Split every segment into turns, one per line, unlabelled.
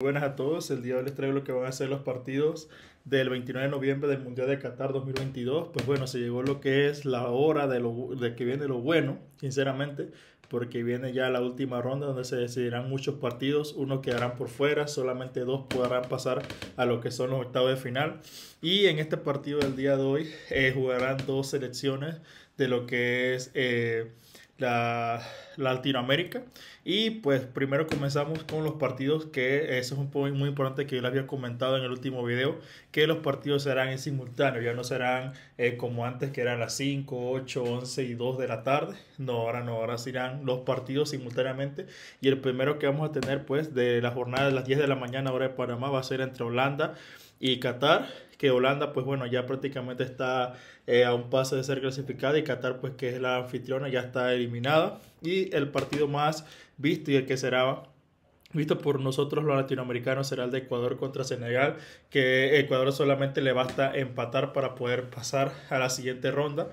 Buenas a todos, el día de hoy les traigo lo que van a ser los partidos del 29 de noviembre del Mundial de Qatar 2022. Pues bueno, se llegó lo que es la hora de, lo, de que viene lo bueno, sinceramente, porque viene ya la última ronda donde se decidirán muchos partidos, Uno quedarán por fuera, solamente dos podrán pasar a lo que son los octavos de final. Y en este partido del día de hoy eh, jugarán dos selecciones de lo que es... Eh, la, Latinoamérica. Y pues primero comenzamos con los partidos, que eso es un punto muy importante que yo les había comentado en el último video, que los partidos serán en simultáneo, ya no serán eh, como antes que eran las 5, 8, 11 y 2 de la tarde. No, ahora no, ahora serán los partidos simultáneamente. Y el primero que vamos a tener pues de la jornada de las 10 de la mañana hora de Panamá va a ser entre Holanda y Qatar, que Holanda pues bueno ya prácticamente está eh, a un paso de ser clasificada y Qatar pues que es la anfitriona ya está eliminada y el partido más visto y el que será visto por nosotros los latinoamericanos será el de Ecuador contra Senegal, que Ecuador solamente le basta empatar para poder pasar a la siguiente ronda.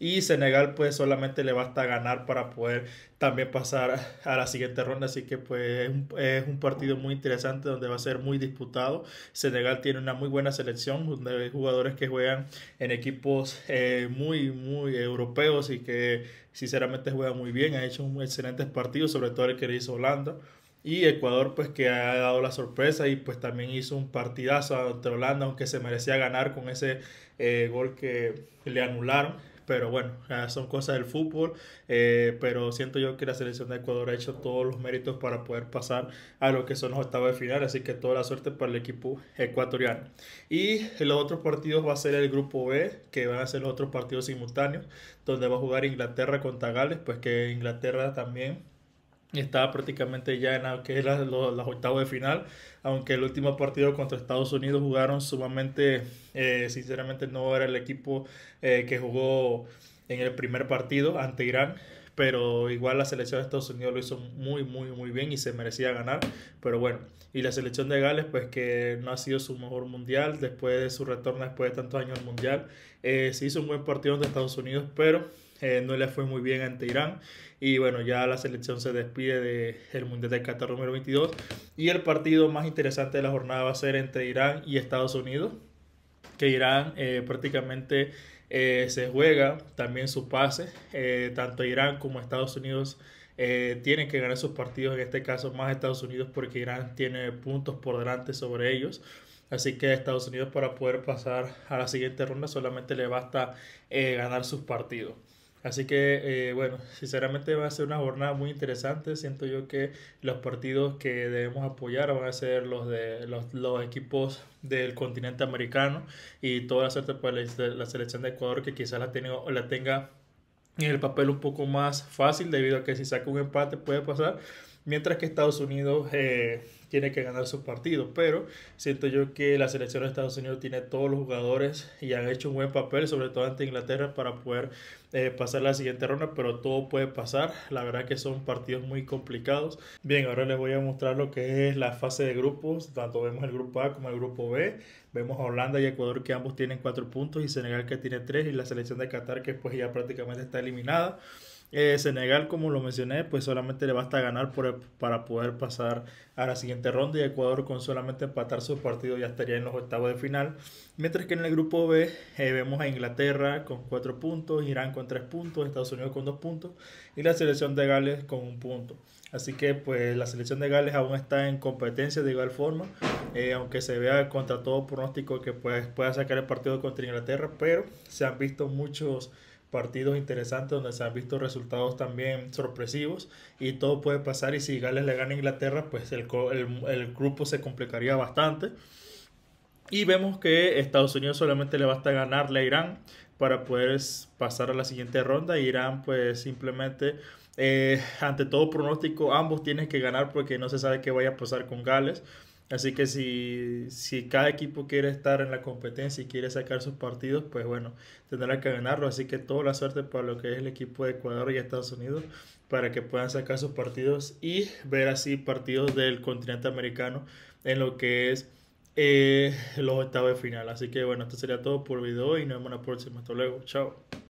Y Senegal pues solamente le basta ganar para poder también pasar a la siguiente ronda. Así que pues es un partido muy interesante donde va a ser muy disputado. Senegal tiene una muy buena selección, donde hay jugadores que juegan en equipos eh, muy, muy europeos y que sinceramente juegan muy bien. Ha hecho un excelentes partido sobre todo el que le hizo Holanda. Y Ecuador, pues que ha dado la sorpresa y pues también hizo un partidazo ante Holanda, aunque se merecía ganar con ese eh, gol que le anularon pero bueno, son cosas del fútbol, eh, pero siento yo que la selección de Ecuador ha hecho todos los méritos para poder pasar a lo que son los octavos de final, así que toda la suerte para el equipo ecuatoriano. Y los otros partidos va a ser el grupo B, que van a ser los otros partidos simultáneos, donde va a jugar Inglaterra contra Gales, pues que Inglaterra también estaba prácticamente ya en la, las octavos de final, aunque el último partido contra Estados Unidos jugaron sumamente, eh, sinceramente no era el equipo eh, que jugó en el primer partido ante Irán, pero igual la selección de Estados Unidos lo hizo muy, muy, muy bien y se merecía ganar, pero bueno, y la selección de Gales, pues que no ha sido su mejor mundial, después de su retorno, después de tantos años al mundial, eh, se hizo un buen partido contra Estados Unidos, pero eh, no le fue muy bien ante Irán y bueno, ya la selección se despide del de Mundial de Qatar número 22 y el partido más interesante de la jornada va a ser entre Irán y Estados Unidos, que Irán eh, prácticamente eh, se juega también su pase, tanto Irán como Estados Unidos. tienen que ganar sus partidos, en este caso más Estados Unidos, porque Irán tiene puntos por delante sobre ellos. Así que Estados Unidos para poder pasar a la siguiente ronda solamente le basta ganar sus partidos. Así que, eh, bueno, sinceramente va a ser una jornada muy interesante. Siento yo que los partidos que debemos apoyar van a ser los de los, equipos del continente americano y toda la suerte para la selección de Ecuador que quizás la, la tenga en el papel un poco más fácil debido a que si saca un empate puede pasar mientras que Estados Unidos eh, tiene que ganar sus partidos. Pero siento yo que la selección de Estados Unidos tiene todos los jugadores y han hecho un buen papel, sobre todo ante Inglaterra, para poder eh, pasar la siguiente ronda. Pero todo puede pasar. La verdad que son partidos muy complicados. Bien, ahora les voy a mostrar lo que es la fase de grupos. Tanto vemos el grupo A como el grupo B. Vemos a Holanda y Ecuador que ambos tienen cuatro puntos y Senegal que tiene tres y la selección de Qatar que pues ya prácticamente está eliminada. Eh, Senegal, como lo mencioné, pues solamente le basta ganar para poder pasar a la siguiente ronda y Ecuador con solamente empatar su partido ya estaría en los octavos de final. Mientras que en el grupo B eh, vemos a Inglaterra con 4 puntos, Irán con 3 puntos, Estados Unidos con 2 puntos y la selección de Gales con 1 punto. Así que pues la selección de Gales aún está en competencia de igual forma, eh, aunque se vea contra todo pronóstico que pueda sacar el partido contra Inglaterra, pero se han visto muchos partidos interesantes donde se han visto resultados también sorpresivos y todo puede pasar y si Gales le gana a Inglaterra pues el, grupo se complicaría bastante y vemos que Estados Unidos solamente le basta ganarle a Irán para poder pasar a la siguiente ronda Irán pues simplemente eh, ante todo pronóstico ambos tienen que ganar porque no se sabe qué vaya a pasar con Gales Así que si, cada equipo quiere estar en la competencia y quiere sacar sus partidos, pues bueno, tendrá que ganarlo. Así que toda la suerte para lo que es el equipo de Ecuador y Estados Unidos para que puedan sacar sus partidos y ver así partidos del continente americano en lo que es eh, los octavos de final. Así que bueno, esto sería todo por el video y nos vemos en la próxima. Hasta luego. Chao.